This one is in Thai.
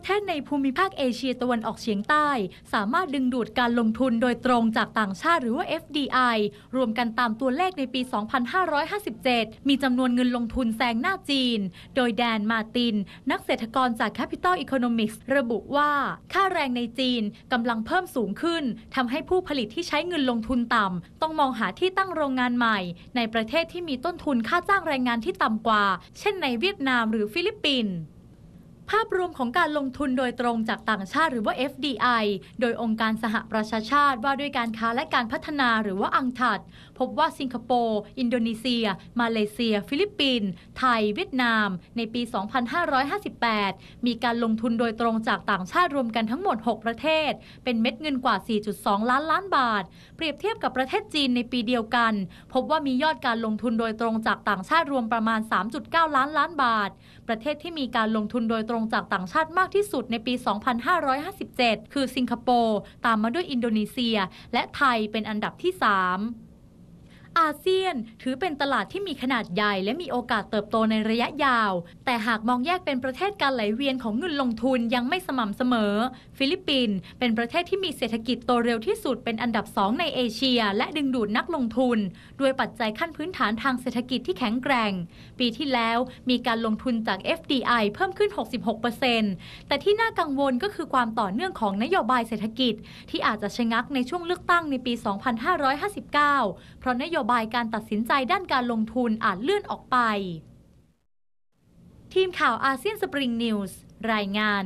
ประเทศในภูมิภาคเอเชียตะวันออกเฉียงใต้ สามารถดึงดูดการลงทุนโดยตรงจากต่างชาติหรือว่า FDI รวมกันตามตัวเลขในปี 2557 มีจำนวนเงินลงทุนแซงหน้าจีน โดยแดน มาติน นักเศรษฐกรจาก Capital Economics ระบุว่า ค่าแรงในจีนกำลังเพิ่มสูงขึ้น ทำให้ผู้ผลิตที่ใช้เงินลงทุนต่ำต้องมองหาที่ตั้งโรงงานใหม่ ในประเทศที่มีต้นทุนค่าจ้างแรงงานที่ต่ำกว่า เช่นในเวียดนามหรือฟิลิปปินส์ภาพรวมของการลงทุนโดยตรงจากต่างชาติ หรือว่า FDI โดยองค์การสหประชาชาติว่าด้วยการค้าและการพัฒนาหรือว่าอังทัด พบว่าสิงคโปร์ อินโดนีเซีย มาเลเซีย ฟิลิปปินส์ไทยเวียดนาม ในปี 2558 มีการลงทุนโดยตรงจากต่างชาติรวมกันทั้งหมด 6 ประเทศ เป็นเม็ดเงินกว่า 4.2 ล้านล้านบาท เปรียบเทียบกับประเทศจีนในปีเดียวกัน พบว่ามียอดการลงทุนโดยตรงจากต่างชาติรวมประมาณ 3.9 ล้านล้านบาท ประเทศที่มีการลงทุนโดยตรงงจากต่างชาติมากที่สุดในปี 2557 คือสิงคโปร์ตามมาด้วยอินโดนีเซีย และไทยเป็นอันดับที่ 3อาเซียน ถือเป็นตลาดที่มีขนาดใหญ่ และมีโอกาสเติบโตในระยะยาว แต่หากมองแยกเป็นประเทศการไหลเวียนของเงินลงทุนยังไม่สม่ำเสมอ ฟิลิปปินส์เป็นประเทศที่มีเศรษฐกิจโตเร็วที่สุดเป็นอันดับสองในเอเชีย และดึงดูดนักลงทุน ด้วยปัจจัยขั้นพื้นฐานทางเศรษฐกิจที่แข็งแกร่ง ปีที่แล้วมีการลงทุนจาก FDI เพิ่มขึ้น 66%แต่ที่น่ากังวลก็คือความต่อเนื่องของนโยบายเศรษฐกิจ ที่อาจจะชะงักในช่วงเลือกตั้งในปี 2559 เพราะนโยบายการตัดสินใจด้านการลงทุนอาจเลื่อนออกไป ทีมข่าวอาเซียนสปริงนิวส์ รายงาน